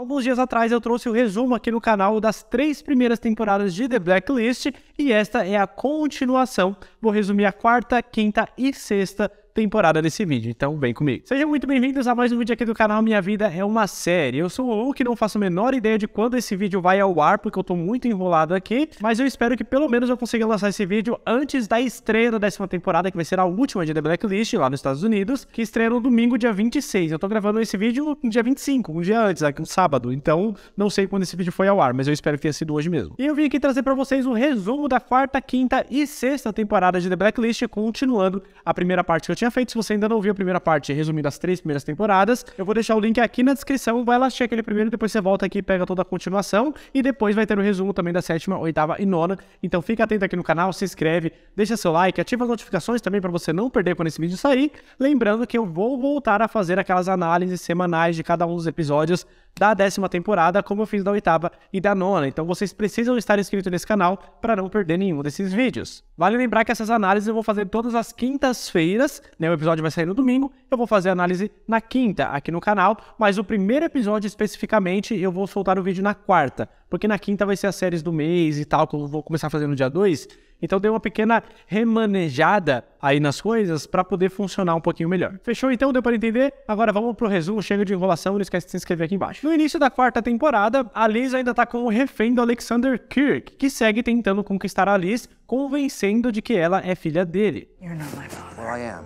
Alguns dias atrás eu trouxe o um resumo aqui no canal das três primeiras temporadas de The Blacklist e esta é a continuação. Vou resumir a quarta, quinta e sexta temporada desse vídeo, então vem comigo. Sejam muito bem-vindos a mais um vídeo aqui do canal Minha Vida é uma Série. Eu sou o Luke, não faço a menor ideia de quando esse vídeo vai ao ar, porque eu tô muito enrolado aqui, mas eu espero que pelo menos eu consiga lançar esse vídeo antes da estreia da décima temporada, que vai ser a última de The Blacklist lá nos Estados Unidos, que estreia no domingo, dia 26. Eu tô gravando esse vídeo no dia 25, um dia antes, aqui no sábado, então não sei quando esse vídeo foi ao ar, mas eu espero que tenha sido hoje mesmo. E eu vim aqui trazer para vocês um resumo da quarta, quinta e sexta temporada de The Blacklist, continuando a primeira parte que eu tinha feito. Se você ainda não viu a primeira parte, resumindo as três primeiras temporadas, eu vou deixar o link aqui na descrição. Vai lá assistir aquele primeiro, depois você volta aqui e pega toda a continuação. E depois vai ter o um resumo também da sétima, oitava e nona. Então fica atento aqui no canal, se inscreve, deixa seu like, ativa as notificações também para você não perder quando esse vídeo sair. Lembrando que eu vou voltar a fazer aquelas análises semanais de cada um dos episódios da décima temporada, como eu fiz da oitava e da nona. Então vocês precisam estar inscritos nesse canal para não perder nenhum desses vídeos. Vale lembrar que essas análises eu vou fazer todas as quintas-feiras, né? O episódio vai sair no domingo, eu vou fazer análise na quinta aqui no canal, mas o primeiro episódio especificamente eu vou soltar o vídeo na quarta, porque na quinta vai ser as séries do mês e tal, que eu vou começar a fazer no dia 2. Então deu uma pequena remanejada aí nas coisas para poder funcionar um pouquinho melhor. Fechou então? Deu para entender? Agora vamos pro resumo, chega de enrolação, não esquece de se inscrever aqui embaixo. No início da quarta temporada, a Liz ainda tá com o refém do Alexander Kirk, que segue tentando conquistar a Liz, convencendo de que ela é filha dele. You're not my father. I am.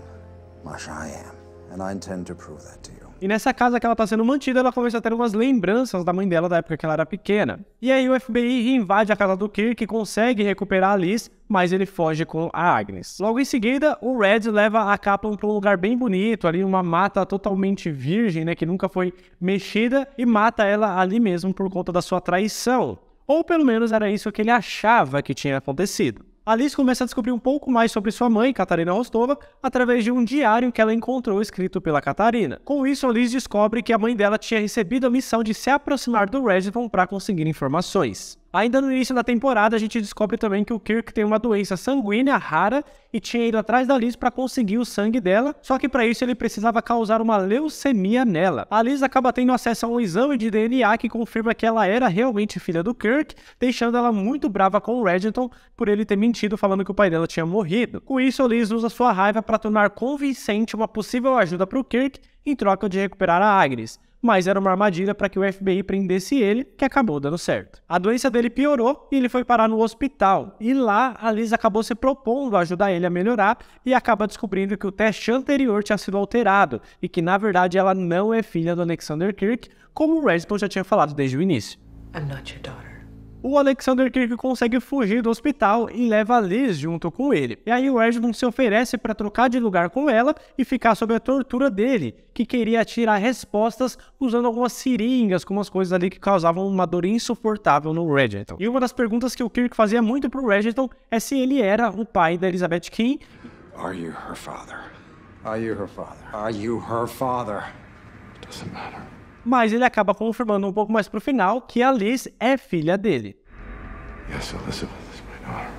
Masha, I am. And I intend to prove that to you. E nessa casa que ela está sendo mantida, ela começa a ter algumas lembranças da mãe dela da época que ela era pequena. E aí o FBI invade a casa do Kirk e consegue recuperar a Liz, mas ele foge com a Agnes. Logo em seguida, o Red leva a Kaplan para um lugar bem bonito, ali uma mata totalmente virgem, né, que nunca foi mexida, e mata ela ali mesmo por conta da sua traição. Ou pelo menos era isso que ele achava que tinha acontecido. Alice começa a descobrir um pouco mais sobre sua mãe, Catarina Rostova, através de um diário que ela encontrou escrito pela Catarina. Com isso, Alice descobre que a mãe dela tinha recebido a missão de se aproximar do Redstone para conseguir informações. Ainda no início da temporada, a gente descobre também que o Kirk tem uma doença sanguínea rara e tinha ido atrás da Liz para conseguir o sangue dela, só que para isso ele precisava causar uma leucemia nela. A Liz acaba tendo acesso a um exame de DNA que confirma que ela era realmente filha do Kirk, deixando ela muito brava com o Reginton por ele ter mentido falando que o pai dela tinha morrido. Com isso, a Liz usa sua raiva para tornar convincente uma possível ajuda para o Kirk em troca de recuperar a Agnes mas era uma armadilha para que o FBI prendesse ele, que acabou dando certo. A doença dele piorou e ele foi parar no hospital. E lá, a Liz acabou se propondo a ajudar ele a melhorar e acaba descobrindo que o teste anterior tinha sido alterado e que, na verdade, ela não é filha do Alexander Kirk, como o Redstone já tinha falado desde o início. I'm not your daughter o Alexander Kirk consegue fugir do hospital e leva Liz junto com ele. E aí o Edmund se oferece para trocar de lugar com ela e ficar sob a tortura dele, que queria tirar respostas usando algumas seringas, algumas coisas ali que causavam uma dor insuportável no Regenton. E uma das perguntas que o Kirk fazia muito pro Regenton é se ele era o pai da Elizabeth King. Are you her father? Are you her father? Are you her father? Doesn't matter mas ele acaba confirmando um pouco mais pro final que a Liz é filha dele. Yes, Elizabeth is my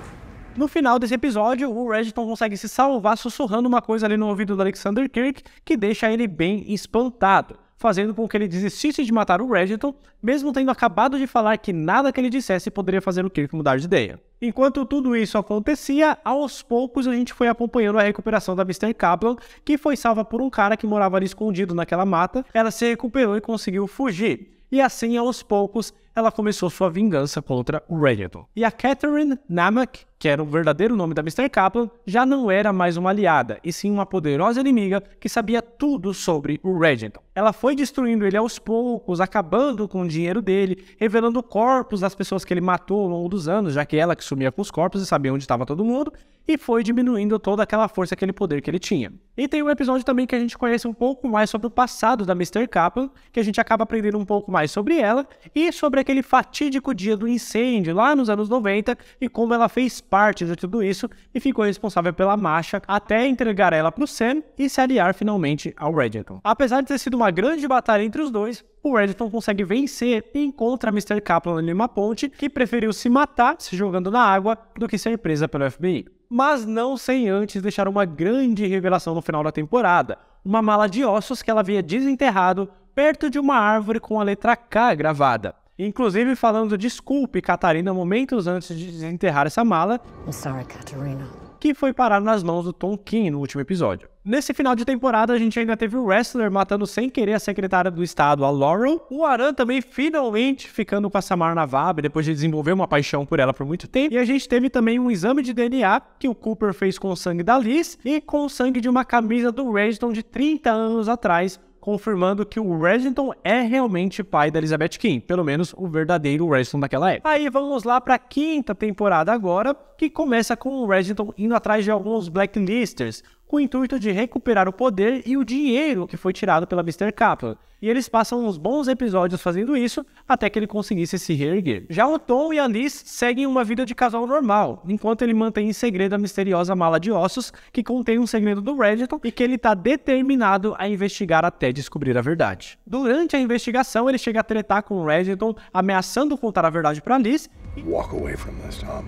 No final desse episódio, o Regiton consegue se salvar sussurrando uma coisa ali no ouvido do Alexander Kirk que deixa ele bem espantado, fazendo com que ele desistisse de matar o Regiton, mesmo tendo acabado de falar que nada que ele dissesse poderia fazer o Kirk mudar de ideia. Enquanto tudo isso acontecia, aos poucos a gente foi acompanhando a recuperação da Mr. Kaplan, que foi salva por um cara que morava ali escondido naquela mata. Ela se recuperou e conseguiu fugir. E assim, aos poucos, ela começou sua vingança contra o Renato. E a Catherine Namak, que era o verdadeiro nome da Mr. Kaplan, já não era mais uma aliada, e sim uma poderosa inimiga que sabia tudo sobre o Regenton. Ela foi destruindo ele aos poucos, acabando com o dinheiro dele, revelando corpos das pessoas que ele matou ao longo dos anos, já que ela que sumia com os corpos e sabia onde estava todo mundo, e foi diminuindo toda aquela força, aquele poder que ele tinha. E tem um episódio também que a gente conhece um pouco mais sobre o passado da Mr. Kaplan, que a gente acaba aprendendo um pouco mais sobre ela e sobre aquele fatídico dia do incêndio lá nos anos 90 e como ela fez parte de tudo isso e ficou responsável pela marcha até entregar ela para o Sam e se aliar finalmente ao Reddington. Apesar de ter sido uma grande batalha entre os dois, o Reddington consegue vencer e encontra Mr. Kaplan em uma ponte que preferiu se matar se jogando na água do que ser presa pelo FBI. Mas não sem antes deixar uma grande revelação no final da temporada, uma mala de ossos que ela havia desenterrado perto de uma árvore com a letra K gravada. Inclusive falando desculpe, Catarina, momentos antes de desenterrar essa mala. I'm sorry, Catarina. Que foi parar nas mãos do Tom King no último episódio. Nesse final de temporada, a gente ainda teve o Wrestler matando sem querer a secretária do Estado, a Laurel. O Aran também finalmente ficando com a Samara Navab depois de desenvolver uma paixão por ela por muito tempo. E a gente teve também um exame de DNA que o Cooper fez com o sangue da Liz e com o sangue de uma camisa do Redstone de 30 anos atrás, confirmando que o Resinton é realmente pai da Elizabeth Kim, pelo menos o verdadeiro Resinton daquela época. Aí vamos lá para a quinta temporada agora, que começa com o Resinton indo atrás de alguns Blacklisters, com o intuito de recuperar o poder e o dinheiro que foi tirado pela Mr. Kaplan. E eles passam uns bons episódios fazendo isso até que ele conseguisse se reerguer. Já o Tom e a Liz seguem uma vida de casal normal, enquanto ele mantém em segredo a misteriosa mala de ossos que contém um segredo do Redditon e que ele está determinado a investigar até descobrir a verdade. Durante a investigação, ele chega a tretar com o Redditon, ameaçando contar a verdade para Liz. E... Walk away from this, Tom.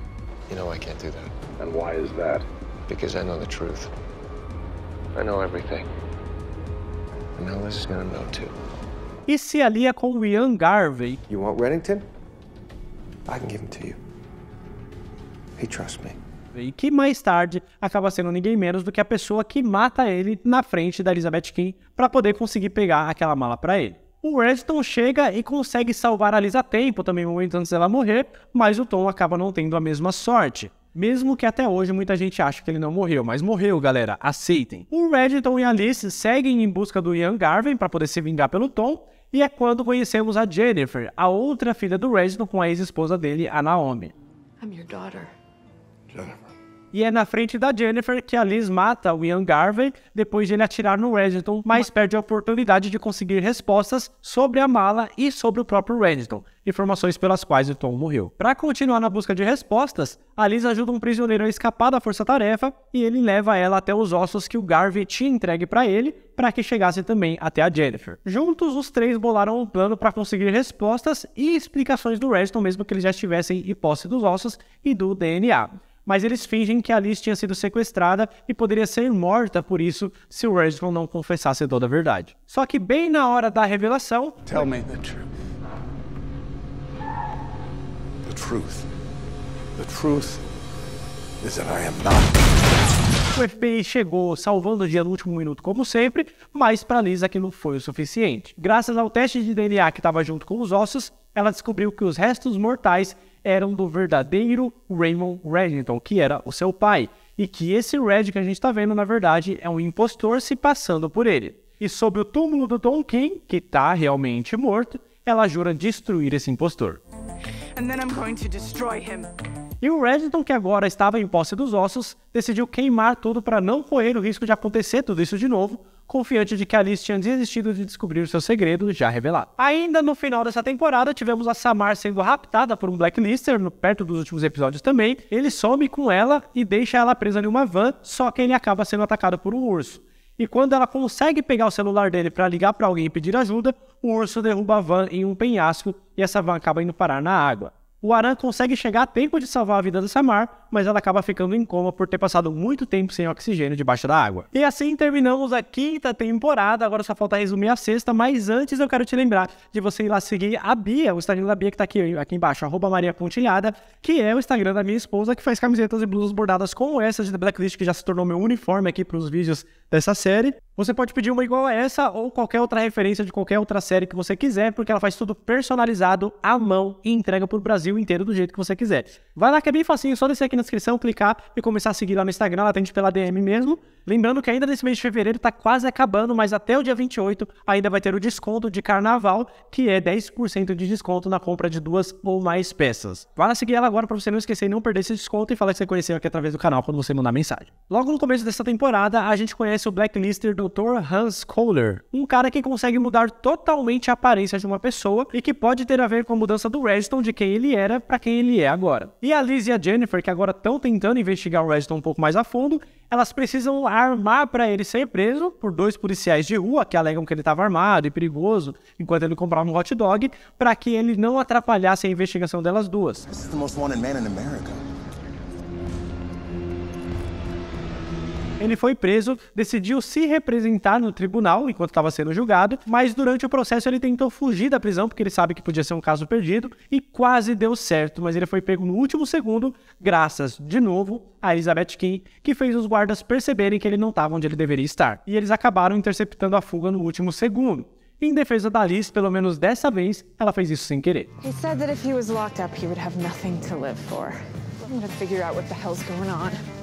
You know I can't do that. And why is that? Because I know the truth. I know everything. And Alice is gonna know too. E se alia é com o Ian Garvey. You want Reddington? I can give him to you. He trusts me. E que mais tarde acaba sendo ninguém menos do que a pessoa que mata ele na frente da Elizabeth King para poder conseguir pegar aquela mala para ele. O Redstone chega e consegue salvar a Liz a tempo, também momentos antes dela morrer, mas o Tom acaba não tendo a mesma sorte mesmo que até hoje muita gente ache que ele não morreu, mas morreu, galera, aceitem. O Reddington e Alice seguem em busca do Ian Garvin para poder se vingar pelo Tom, e é quando conhecemos a Jennifer, a outra filha do Reddington com a ex-esposa dele, a Naomi. I'm your daughter. Jennifer. E é na frente da Jennifer que a Liz mata o Ian Garvey depois de ele atirar no Reddington, mas perde a oportunidade de conseguir respostas sobre a mala e sobre o próprio Reddington informações pelas quais o Tom morreu. Para continuar na busca de respostas, a Liz ajuda um prisioneiro a escapar da força-tarefa e ele leva ela até os ossos que o Garvey tinha entregue para ele para que chegasse também até a Jennifer. Juntos, os três bolaram um plano para conseguir respostas e explicações do Redstone, mesmo que eles já estivessem em posse dos ossos e do DNA mas eles fingem que a Liz tinha sido sequestrada e poderia ser morta por isso se o Redstone não confessasse toda a verdade. Só que bem na hora da revelação, Tell me the truth truth. The truth is that I am not. O FBI chegou salvando o dia no último minuto, como sempre, mas para Liz aquilo foi o suficiente. Graças ao teste de DNA que estava junto com os ossos, ela descobriu que os restos mortais eram do verdadeiro Raymond Reddington, que era o seu pai, e que esse Red que a gente está vendo, na verdade, é um impostor se passando por ele. E sobre o túmulo do Tom King, que está realmente morto, ela jura destruir esse impostor and then I'm going to destroy him. E o Reddington, que agora estava em posse dos ossos, decidiu queimar tudo para não correr o risco de acontecer tudo isso de novo, confiante de que Alice tinha desistido de descobrir o seu segredo já revelado. Ainda no final dessa temporada, tivemos a Samar sendo raptada por um Blacklister, perto dos últimos episódios também. Ele some com ela e deixa ela presa em uma van, só que ele acaba sendo atacado por um urso. E quando ela consegue pegar o celular dele para ligar para alguém e pedir ajuda, o urso derruba a van em um penhasco e essa van acaba indo parar na água. O Aran consegue chegar a tempo de salvar a vida da Samar, mas ela acaba ficando em coma por ter passado muito tempo sem oxigênio debaixo da água. E assim terminamos a quinta temporada, agora só falta resumir a sexta, mas antes eu quero te lembrar de você ir lá seguir a Bia, o Instagram da Bia que tá aqui, aqui embaixo, arroba Maria Pontilhada, que é o Instagram da minha esposa que faz camisetas e blusas bordadas como essa de Blacklist, que já se tornou meu uniforme aqui para os vídeos dessa série. Você pode pedir uma igual a essa ou qualquer outra referência de qualquer outra série que você quiser, porque ela faz tudo personalizado à mão e entrega para o Brasil inteiro do jeito que você quiser. Vai lá que é bem facinho, só descer aqui na descrição, clicar e começar a seguir lá no Instagram, ela atende pela DM mesmo. Lembrando que ainda nesse mês de fevereiro está quase acabando, mas até o dia 28 ainda vai ter o desconto de carnaval, que é 10% de desconto na compra de duas ou mais peças. Vai lá seguir ela agora para você não esquecer e não perder esse desconto e falar que você conheceu aqui através do canal quando você mandar mensagem. Logo no começo dessa temporada, a gente conhece o Blacklister do Dr. Hans Kohler, um cara que consegue mudar totalmente a aparência de uma pessoa e que pode ter a ver com a mudança do Redstone de quem ele era para quem ele é agora. E a Liz e a Jennifer, que agora estão tentando investigar o Redstone um pouco mais a fundo, elas precisam armar para ele ser preso por dois policiais de rua que alegam que ele estava armado e perigoso enquanto ele comprava um hot dog, para que ele não atrapalhasse a investigação delas duas. This is the most wanted man in America. Ele foi preso, decidiu se representar no tribunal enquanto estava sendo julgado, mas durante o processo ele tentou fugir da prisão porque ele sabe que podia ser um caso perdido e quase deu certo, mas ele foi pego no último segundo, graças de novo a Elizabeth King, que fez os guardas perceberem que ele não estava onde ele deveria estar. E eles acabaram interceptando a fuga no último segundo. Em defesa da Liz, pelo menos dessa vez, ela fez isso sem querer. He said that if he was locked up, he would have nothing to live for.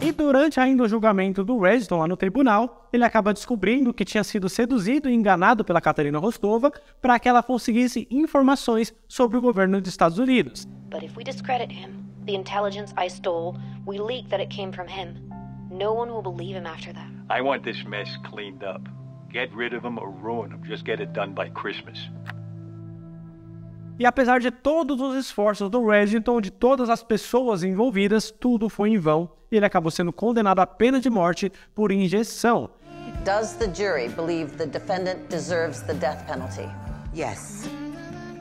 E durante ainda o julgamento do Reston lá no tribunal, ele acaba descobrindo que tinha sido seduzido e enganado pela Katerina Rostova para que ela conseguisse informações sobre o governo dos Estados Unidos. But if we discredit him, the intelligence I stole, we leak that it came from him. No one will believe him after that. I want this mess cleaned up. Get rid of him or ruin him. Just get it done by Christmas. E apesar de todos os esforços do Reddington, de todas as pessoas envolvidas, tudo foi em vão e ele acabou sendo condenado à pena de morte por injeção. Does the jury believe the defendant deserves the death penalty? Yes.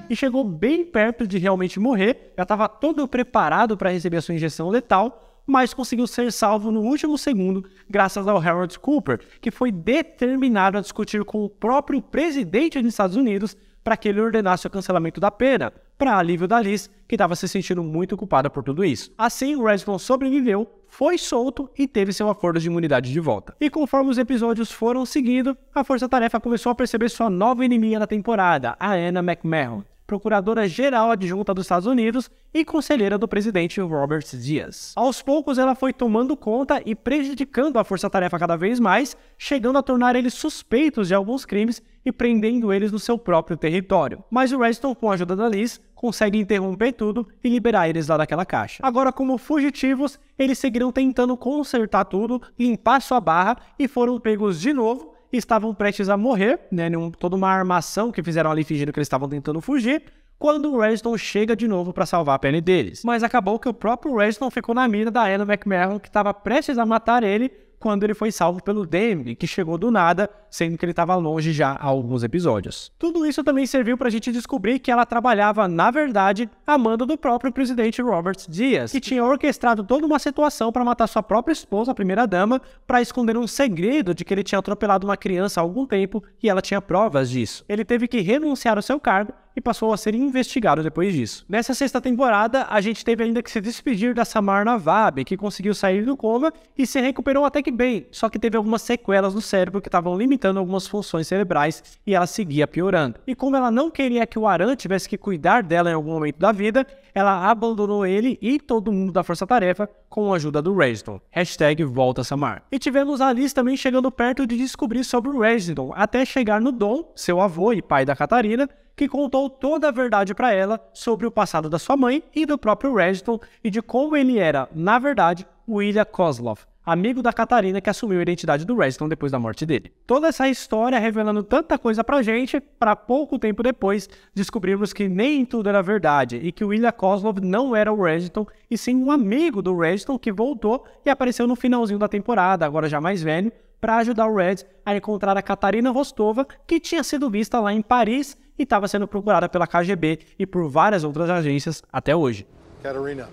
E chegou bem perto de realmente morrer, já estava todo preparado para receber a sua injeção letal, mas conseguiu ser salvo no último segundo, graças ao Harold Cooper, que foi determinado a discutir com o próprio presidente dos Estados Unidos para que ele ordenasse o cancelamento da pena, para alívio da Liz, que estava se sentindo muito culpada por tudo isso. Assim, o Redstone sobreviveu, foi solto e teve seu acordo de imunidade de volta. E conforme os episódios foram seguindo, a Força Tarefa começou a perceber sua nova inimiga da temporada, a Anna McMahon, procuradora-geral adjunta dos Estados Unidos e conselheira do presidente Robert Dias. Aos poucos, ela foi tomando conta e prejudicando a força-tarefa cada vez mais, chegando a tornar eles suspeitos de alguns crimes e prendendo eles no seu próprio território. Mas o Redstone, com a ajuda da Liz, consegue interromper tudo e liberar eles lá daquela caixa. Agora, como fugitivos, eles seguiram tentando consertar tudo, limpar sua barra e foram pegos de novo estavam prestes a morrer, né? Num, toda uma armação que fizeram ali fingindo que eles estavam tentando fugir. Quando o Redstone chega de novo para salvar a pele deles. Mas acabou que o próprio Redstone ficou na mira da Anna McMahon, que estava prestes a matar ele, quando ele foi salvo pelo Demi, que chegou do nada, sendo que ele estava longe já há alguns episódios. Tudo isso também serviu para a gente descobrir que ela trabalhava, na verdade, a mando do próprio presidente Robert Dias, que tinha orquestrado toda uma situação para matar sua própria esposa, a primeira-dama, para esconder um segredo de que ele tinha atropelado uma criança há algum tempo e ela tinha provas disso. Ele teve que renunciar ao seu cargo e passou a ser investigado depois disso. Nessa sexta temporada, a gente teve ainda que se despedir da Samar Navab, que conseguiu sair do coma e se recuperou até que bem, só que teve algumas sequelas no cérebro que estavam limitando algumas funções cerebrais e ela seguia piorando. E como ela não queria que o Aran tivesse que cuidar dela em algum momento da vida, ela abandonou ele e todo mundo da Força Tarefa com a ajuda do Reston. Hashtag volta Samar. E tivemos a Alice também chegando perto de descobrir sobre o Reston, até chegar no Dom, seu avô e pai da Catarina, que contou toda a verdade para ela sobre o passado da sua mãe e do próprio Redstone e de como ele era, na verdade, William Kozlov, amigo da Catarina que assumiu a identidade do Redstone depois da morte dele. Toda essa história revelando tanta coisa pra gente, para pouco tempo depois descobrirmos que nem tudo era verdade e que o Ilya Kozlov não era o Redstone e sim um amigo do Redstone que voltou e apareceu no finalzinho da temporada, agora já mais velho, para ajudar o Red a encontrar a Katarina Rostova, que tinha sido vista lá em Paris e estava sendo procurada pela KGB e por várias outras agências até hoje. Catarina.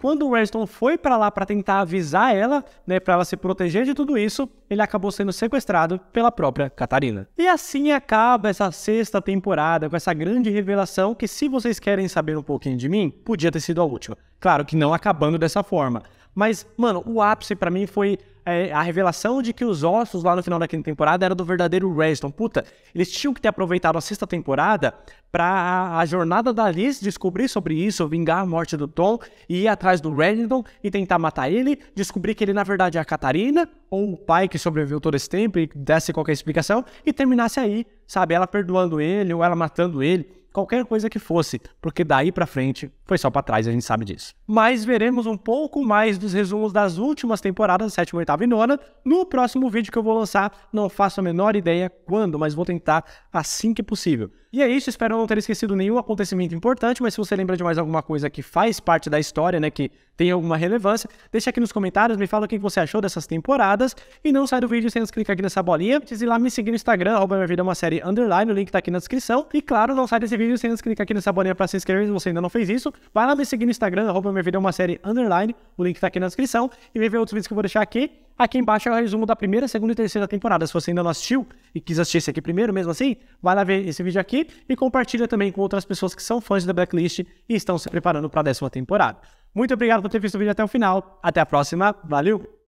Quando o Redstone foi para lá para tentar avisar ela, né, para ela se proteger de tudo isso, ele acabou sendo sequestrado pela própria Catarina. E assim acaba essa sexta temporada com essa grande revelação que se vocês querem saber um pouquinho de mim, podia ter sido a última. Claro que não acabando dessa forma. Mas, mano, o ápice para mim foi é, a revelação de que os ossos lá no final da quinta temporada eram do verdadeiro Redstone, Puta, eles tinham que ter aproveitado a sexta temporada pra a, a, jornada da Liz descobrir sobre isso, vingar a morte do Tom e ir atrás do Redstone e tentar matar ele, descobrir que ele na verdade é a Catarina, ou o pai que sobreviveu todo esse tempo e desse qualquer explicação, e terminasse aí, sabe? Ela perdoando ele ou ela matando ele qualquer coisa que fosse, porque daí para frente foi só para trás, a gente sabe disso. Mas veremos um pouco mais dos resumos das últimas temporadas, sétima, oitava e nona, no próximo vídeo que eu vou lançar. Não faço a menor ideia quando, mas vou tentar assim que possível. E é isso, espero não ter esquecido nenhum acontecimento importante, mas se você lembra de mais alguma coisa que faz parte da história, né, que tem alguma relevância, deixa aqui nos comentários, me fala o que você achou dessas temporadas, e não sai do vídeo sem clicar aqui nessa bolinha, e lá me seguir no Instagram, arroba minha vida é uma série underline, o link tá aqui na descrição, e claro, não sai desse vídeo sem clicar aqui nessa bolinha pra se inscrever, se você ainda não fez isso, vai lá me seguir no Instagram, arroba minha vida é uma série underline, o link tá aqui na descrição, e vem ver outros vídeos que eu vou deixar aqui, Aqui embaixo é o resumo da primeira, segunda e terceira temporada. Se você ainda não assistiu e quis assistir esse aqui primeiro, mesmo assim, vai lá ver esse vídeo aqui e compartilha também com outras pessoas que são fãs da Blacklist e estão se preparando para a décima temporada. Muito obrigado por ter visto o vídeo até o final. Até a próxima. Valeu!